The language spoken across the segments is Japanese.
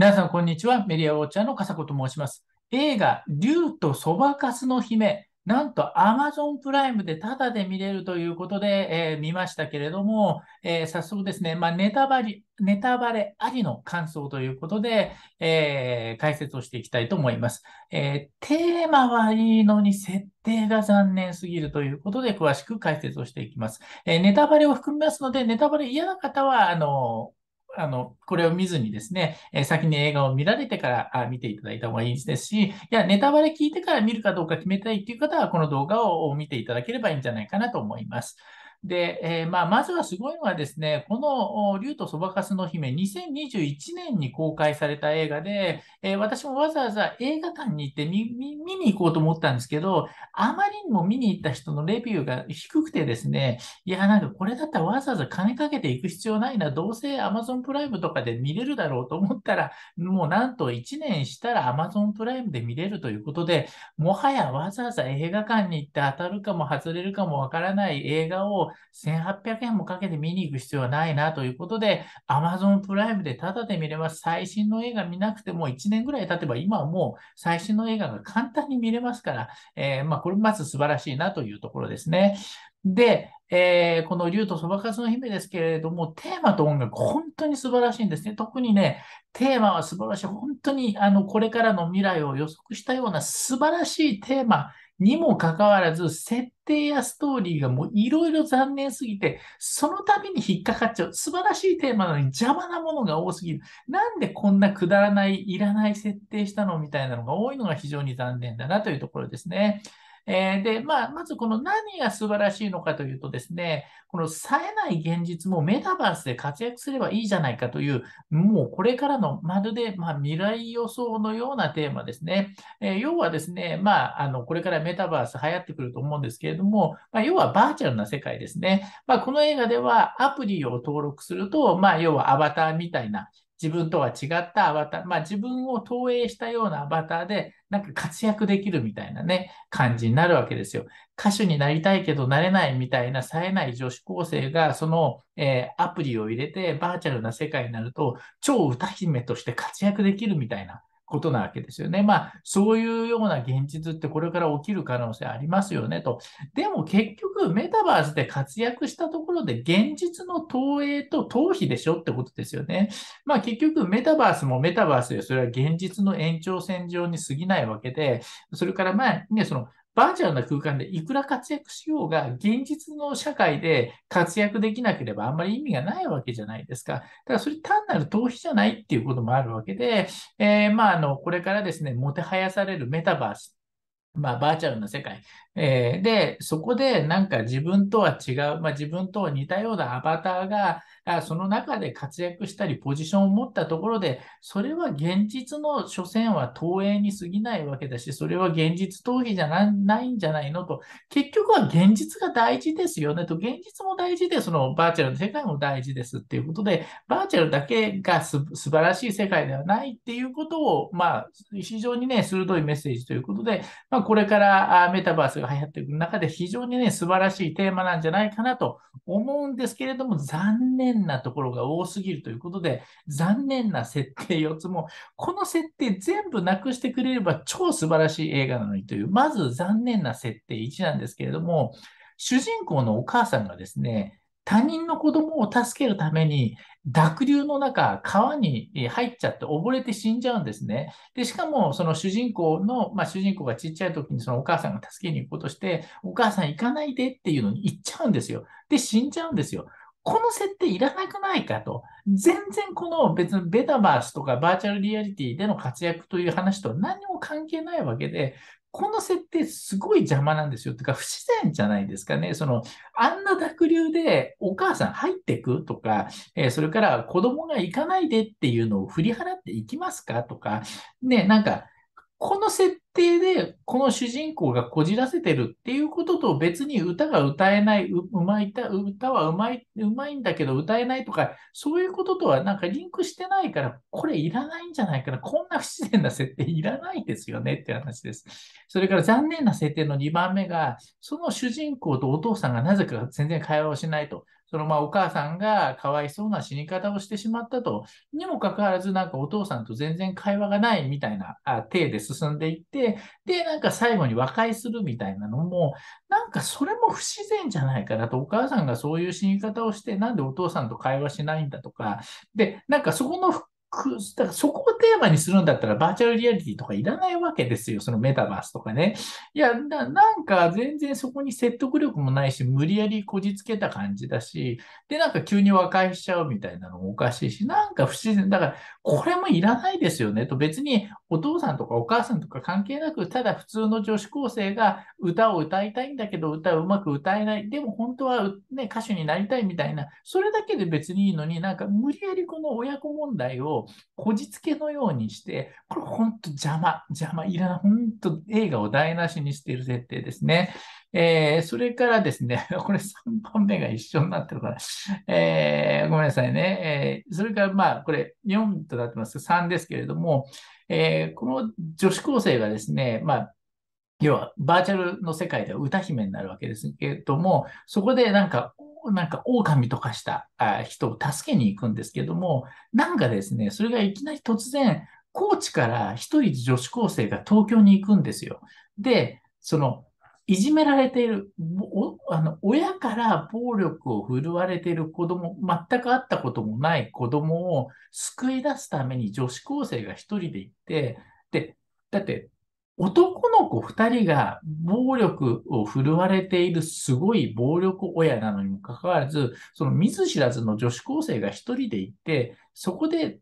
皆さん、こんにちは。メディアウォッチャーの笠子と申します。映画、竜とそばかすの姫、なんと Amazon プライムでタダで見れるということで、えー、見ましたけれども、えー、早速ですね、まあ、ネタバレ、ネタバレありの感想ということで、えー、解説をしていきたいと思います、えテーマはいいのに設定が残念すぎるということで、詳しく解説をしていきます、えネタバレを含みますので、ネタバレ嫌な方は、あのあの、これを見ずにですね、え先に映画を見られてから見ていただいた方がいいですし、いや、ネタバレ聞いてから見るかどうか決めたいっていう方は、この動画を見ていただければいいんじゃないかなと思います。で、えー、まあ、まずはすごいのはですね、この竜とそばかすの姫、2021年に公開された映画で、えー、私もわざわざ映画館に行って見に行こうと思ったんですけど、あまりにも見に行った人のレビューが低くてですね、いや、なんかこれだったらわざわざ金かけていく必要ないな、どうせ Amazon プライムとかで見れるだろうと思ったら、もうなんと1年したら Amazon プライムで見れるということで、もはやわざわざ映画館に行って当たるかも外れるかもわからない映画を1800円もかけて見に行く必要はないなということで、Amazon プライムでタダで見れます。最新の映画見なくても1年ぐらい経てば、今はもう最新の映画が簡単に見れますから、えー、まあ、これまず素晴らしいなというところですね。で、えー、この竜とそばかすの姫ですけれども、テーマと音楽、本当に素晴らしいんですね。特にね、テーマは素晴らしい。本当に、あの、これからの未来を予測したような素晴らしいテーマ、にもかかわらず、設定やストーリーがもういろいろ残念すぎて、その度に引っかかっちゃう。素晴らしいテーマなのに邪魔なものが多すぎる。なんでこんなくだらない、いらない設定したのみたいなのが多いのが非常に残念だなというところですね。えー、で、まあ、まずこの何が素晴らしいのかというとですね、この冴えない現実もメタバースで活躍すればいいじゃないかという、もうこれからのまるで、まあ、未来予想のようなテーマですね。えー、要はですね、まあ、あの、これからメタバース流行ってくると思うんですけれども、まあ、要はバーチャルな世界ですね。まあ、この映画ではアプリを登録すると、まあ、要はアバターみたいな自分とは違ったアバター、まあ、自分を投影したようなアバターで、なんか活躍できるみたいなね、感じになるわけですよ。歌手になりたいけどなれないみたいな冴えない女子高生が、その、えー、アプリを入れてバーチャルな世界になると、超歌姫として活躍できるみたいな、ことなわけですよね。まあ、そういうような現実ってこれから起きる可能性ありますよねと。でも結局、メタバースで活躍したところで現実の投影と逃避でしょってことですよね。まあ結局、メタバースもメタバースで、それは現実の延長線上に過ぎないわけで、それからまあね、そのバーチャルな空間でいくら活躍しようが、現実の社会で活躍できなければあんまり意味がないわけじゃないですか。だからそれ単なる逃避じゃないっていうこともあるわけで、えー、まあ、あの、これからですね、もてはやされるメタバースまあ、バーチャルな世界、えー、で、そこでなんか自分とは違う、まあ、自分とは似たようなアバターが、あその中で活躍したり、ポジションを持ったところで、それは現実の、所詮は投影に過ぎないわけだし、それは現実逃避じゃないんじゃないのと、結局は現実が大事ですよねと、現実も大事で、そのバーチャルの世界も大事ですっていうことで、バーチャルだけがす素晴らしい世界ではないっていうことを、まあ、非常にね、鋭いメッセージということで、まあ、これからメタバースが流行ってくる中で非常にね、素晴らしいテーマなんじゃないかなと思うんですけれども、残念なところが多すぎるということで、残念な設定4つも、この設定全部なくしてくれれば超素晴らしい映画なのにという、まず残念な設定1なんですけれども、主人公のお母さんがですね、他人の子供を助けるために、濁流の中、川に入っちゃって溺れて死んじゃうんですね。で、しかも、その主人公の、まあ、主人公がちっちゃい時にそのお母さんが助けに行くことして、お母さん行かないでっていうのに行っちゃうんですよ。で、死んじゃうんですよ。この設定いらなくないかと。全然この別のベタバースとかバーチャルリアリティでの活躍という話と何も関係ないわけで、この設定すごい邪魔なんですよ。ってか、不自然じゃないですかね。その、あんな濁流でお母さん入ってくとか、えー、それから子供が行かないでっていうのを振り払っていきますかとか、ね、なんか、この設定で、この主人公がこじらせてるっていうことと別に歌が歌えない、うまい歌、はうまい、うまいんだけど歌えないとか、そういうこととはなんかリンクしてないから、これいらないんじゃないかな。こんな不自然な設定いらないですよねって話です。それから残念な設定の2番目が、その主人公とお父さんがなぜか全然会話をしないと。そのまあお母さんがかわいそうな死に方をしてしまったと、にもかかわらずなんかお父さんと全然会話がないみたいなあ体で進んでいって、で、なんか最後に和解するみたいなのも、なんかそれも不自然じゃないかなと、お母さんがそういう死に方をして、なんでお父さんと会話しないんだとか、で、なんかそこのだからそこをテーマにするんだったらバーチャルリアリティとかいらないわけですよ。そのメタバースとかね。いや、なんか全然そこに説得力もないし、無理やりこじつけた感じだし、で、なんか急に和解しちゃうみたいなのもおかしいし、なんか不自然。だから、これもいらないですよね。と別にお父さんとかお母さんとか関係なく、ただ普通の女子高生が歌を歌いたいんだけど、歌をうまく歌えない。でも本当はね、歌手になりたいみたいな、それだけで別にいいのになんか無理やりこの親子問題をこじつけのようにして、これ本当邪魔、邪魔、いらない、本当映画を台無しにしている設定ですね。えー、それからですね、これ3番目が一緒になってるから、えー、ごめんなさいね。えー、それからまあ、これ4となってます3ですけれども、えこの女子高生がですね、まあ、要はバーチャルの世界では歌姫になるわけですけれども、そこでなんかなんか狼とかした人を助けに行くんですけども、なんかですね、それがいきなり突然、高知から一人女子高生が東京に行くんですよ。で、その、いじめられている、あの親から暴力を振るわれている子供、全く会ったこともない子供を救い出すために女子高生が一人で行って、で、だって男の子二人が暴力を振るわれているすごい暴力親なのにもかかわらず、その見ず知らずの女子高生が一人で行って、そこで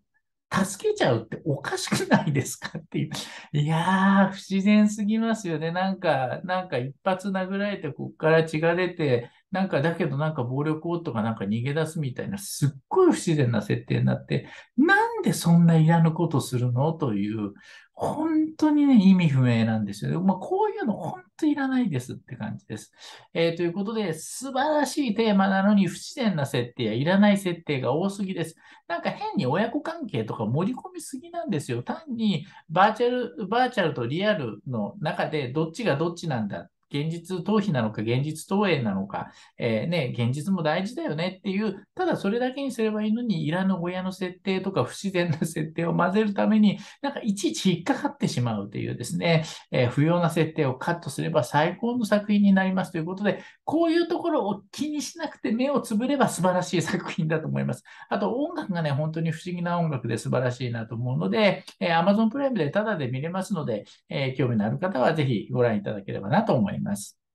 助けちゃうっておかしくないですかっていう。いやー、不自然すぎますよね。なんか、なんか一発殴られて、こっから血が出て、なんかだけどなんか暴力夫がなんか逃げ出すみたいな、すっごい不自然な設定になって、なんでそんないらぬことするのという、本当にね、意味不明なんですよ。まあ、こういうの本当いらないですって感じです。えー、ということで、素晴らしいテーマなのに不自然な設定やいらない設定が多すぎです。なんか変に親子関係とか盛り込みすぎなんですよ。単にバーチャル、バーチャルとリアルの中でどっちがどっちなんだ現実逃避なのか、現実投影なのか、えー、ね、現実も大事だよねっていう、ただそれだけにすればいいのに、いらぬ親の設定とか不自然な設定を混ぜるために、なんかいちいち引っかかってしまうというですね、えー、不要な設定をカットすれば最高の作品になりますということで、こういうところを気にしなくて目をつぶれば素晴らしい作品だと思います。あと音楽がね、本当に不思議な音楽で素晴らしいなと思うので、えー、Amazon プライムでタダで見れますので、え興味のある方はぜひご覧いただければなと思います。います。